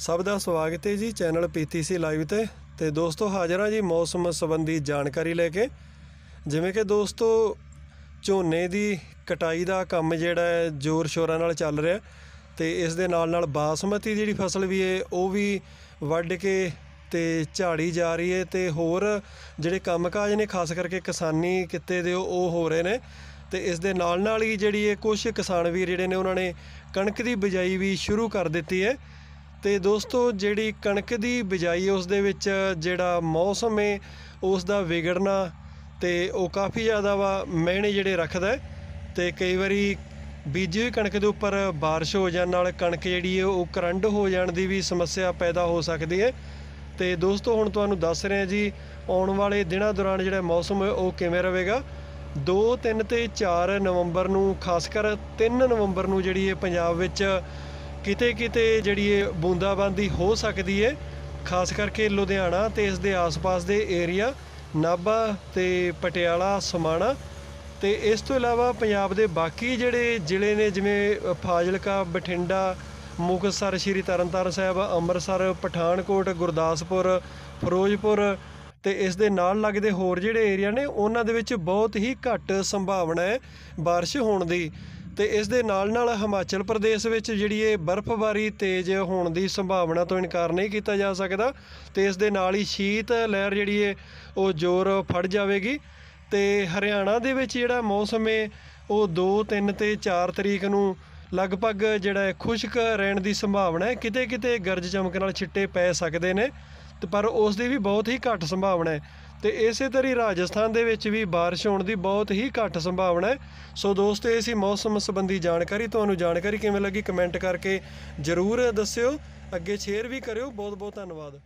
ਸਭ ਦਾ ਸਵਾਗਤ ਹੈ ਜੀ ਚੈਨਲ ਪੀਟੀਸੀ ਲਾਈਵ ਤੇ ਤੇ ਦੋਸਤੋ ਹਾਜ਼ਰ ਹਾਂ ਜੀ ਮੌਸਮ ਸੰਬੰਧੀ ਜਾਣਕਾਰੀ ਲੈ ਕੇ ਜਿਵੇਂ ਕਿ ਦੋਸਤੋ ਝੋਨੇ ਦੀ ਕਟਾਈ ਦਾ ਕੰਮ ਜਿਹੜਾ ਹੈ ਜ਼ੋਰ ਸ਼ੋਰਾਂ ਨਾਲ ਚੱਲ ਰਿਹਾ ਤੇ ਇਸ ਦੇ ਨਾਲ ਨਾਲ ਬਾਸਮਤੀ ਜਿਹੜੀ ਫਸਲ ਵੀ ਹੈ ਉਹ ਵੀ ਵੱਢ ਕੇ ਤੇ ਝਾੜੀ ਜਾ ਰਹੀ ਹੈ ਤੇ ਹੋਰ ਜਿਹੜੇ ਕੰਮਕਾਜ ਨੇ ਖਾਸ ਕਰਕੇ ਕਿਸਾਨੀ ਕਿਤੇ ਦੇ ਉਹ ਹੋ ਰਹੇ ਨੇ ਤੇ ਇਸ ਦੇ ਨਾਲ ਨਾਲ ਹੀ ਜਿਹੜੀ ਇਹ ਕੁਝ ਕਿਸਾਨ ਵੀ ਜਿਹੜੇ ਨੇ ਉਹਨਾਂ ਨੇ ਕਣਕ ਦੀ ਬਿਜਾਈ ਵੀ ਸ਼ੁਰੂ ਕਰ ਦਿੱਤੀ ਹੈ ਤੇ ਦੋਸਤੋ ਜਿਹੜੀ ਕਣਕ ਦੀ ਬਿਜਾਈ ਉਸ ਦੇ ਵਿੱਚ ਜਿਹੜਾ ਮੌਸਮ ਹੈ ਉਸ ਦਾ ਵਿਗੜਨਾ ਤੇ ਉਹ ਕਾਫੀ ਜ਼ਿਆਦਾ ਵਾ ਮਹਿਣੇ ਜਿਹੜੇ ਰੱਖਦਾ ਤੇ ਕਈ ਵਾਰੀ ਬੀਜੀ ਹੋਈ ਕਣਕ ਦੇ ਉੱਪਰ بارش ਹੋ ਜਾਣ ਨਾਲ ਕਣਕ ਜਿਹੜੀ ਹੈ ਉਹ ਕਰੰਡ ਹੋ ਜਾਣ ਦੀ ਵੀ ਸਮੱਸਿਆ ਪੈਦਾ ਹੋ ਸਕਦੀ ਹੈ ਤੇ ਦੋਸਤੋ ਹੁਣ ਤੁਹਾਨੂੰ ਦੱਸ ਰਹੇ ਹਾਂ ਜੀ ਆਉਣ ਵਾਲੇ ਦਿਨਾਂ ਦੌਰਾਨ ਜਿਹੜਾ ਮੌਸਮ ਹੈ ਉਹ ਕਿਵੇਂ ਰਹੇਗਾ 2 3 ਤੇ 4 ਨਵੰਬਰ ਨੂੰ ਖਾਸ ਕਰ 3 ਨਵੰਬਰ ਨੂੰ ਜਿਹੜੀ ਇਹ ਪੰਜਾਬ ਵਿੱਚ ਕਿਤੇ ਕਿਤੇ ਜਿਹੜੀ ਇਹ ਬੂੰਦਾਬਾਂਦੀ ਹੋ ਸਕਦੀ ਹੈ ਖਾਸ ਕਰਕੇ ਲੁਧਿਆਣਾ ਤੇ ਇਸ ਦੇ ਆਸ-ਪਾਸ ਦੇ ਏਰੀਆ ਨਾਭਾ ਤੇ ਪਟਿਆਲਾ ਸਮਾਣਾ ਤੇ ਇਸ ਤੋਂ ਇਲਾਵਾ ਪੰਜਾਬ ਦੇ ਬਾਕੀ ਜਿਹੜੇ ਜ਼ਿਲ੍ਹੇ ਨੇ ਜਿਵੇਂ ਫਾਜ਼ਿਲਕਾ ਬਠਿੰਡਾ ਮੁਕਤਸਰ ਸ਼੍ਰੀ ਤਰਨਤਾਰਨ ਸਾਹਿਬ ਅੰਮ੍ਰਿਤਸਰ ਪਠਾਨਕੋਟ ਗੁਰਦਾਸਪੁਰ ਫਿਰੋਜ਼ਪੁਰ ਤੇ ਇਸ ਦੇ ਨਾਲ ਲੱਗਦੇ ਹੋਰ ਜਿਹੜੇ ਏਰੀਆ ਨੇ ਉਹਨਾਂ ਦੇ ਵਿੱਚ ਬਹੁਤ ਹੀ ਘੱਟ ਸੰਭਾਵਨਾ ਹੈ بارش ਹੋਣ ਦੀ ਤੇ ਇਸ ਦੇ ਨਾਲ ਨਾਲ ਹਿਮਾਚਲ ਪ੍ਰਦੇਸ਼ ਵਿੱਚ ਜਿਹੜੀ ਇਹ ਬਰਫ਼ਬਾਰੀ ਤੇਜ਼ ਹੋਣ ਦੀ ਸੰਭਾਵਨਾ ਤੋਂ ਇਨਕਾਰ ਨਹੀਂ ਕੀਤਾ ਜਾ ਸਕਦਾ ਤੇ ਇਸ ਦੇ ਨਾਲ ਹੀ ਸ਼ੀਤ ਲਹਿਰ ਜਿਹੜੀ ਹੈ ਉਹ ਜ਼ੋਰ ਫੜ ਜਾਵੇਗੀ ਤੇ ਹਰਿਆਣਾ ਦੇ ਵਿੱਚ ਜਿਹੜਾ ਮੌਸਮ ਹੈ ਉਹ 2 3 ਤੇ 4 ਤਰੀਕ ਨੂੰ ਲਗਭਗ ਜਿਹੜਾ ਹੈ ਖੁਸ਼ਕ ਰਹਿਣ ਦੀ ਸੰਭਾਵਨਾ ਹੈ ਕਿਤੇ ਕਿਤੇ ਗਰਜ ਚਮਕ ਨਾਲ ਛਿੱਟੇ ਪੈ ਸਕਦੇ ਨੇ ਤੇ ਪਰ ਉਸ ਦੀ ਵੀ ਬਹੁਤ ਹੀ ਘੱਟ ਸੰਭਾਵਨਾ ਹੈ ਤੇ ਇਸੇ ਤਰ੍ਹਾਂ ਰਾਜਸਥਾਨ ਦੇ ਵਿੱਚ ਵੀ بارش ਹੋਣ ਦੀ ਬਹੁਤ ਹੀ ਘੱਟ ਸੰਭਾਵਨਾ ਹੈ ਸੋ ਦੋਸਤੋ ਇਹ ਸੀ ਮੌਸਮ ਸੰਬੰਧੀ ਜਾਣਕਾਰੀ ਤੁਹਾਨੂੰ ਜਾਣਕਾਰੀ ਕਿਵੇਂ ਲੱਗੀ ਕਮੈਂਟ ਕਰਕੇ ਜ਼ਰੂਰ ਦੱਸਿਓ ਅੱਗੇ ਸ਼ੇਅਰ ਵੀ ਕਰਿਓ ਬਹੁਤ ਬਹੁਤ ਧੰਨਵਾਦ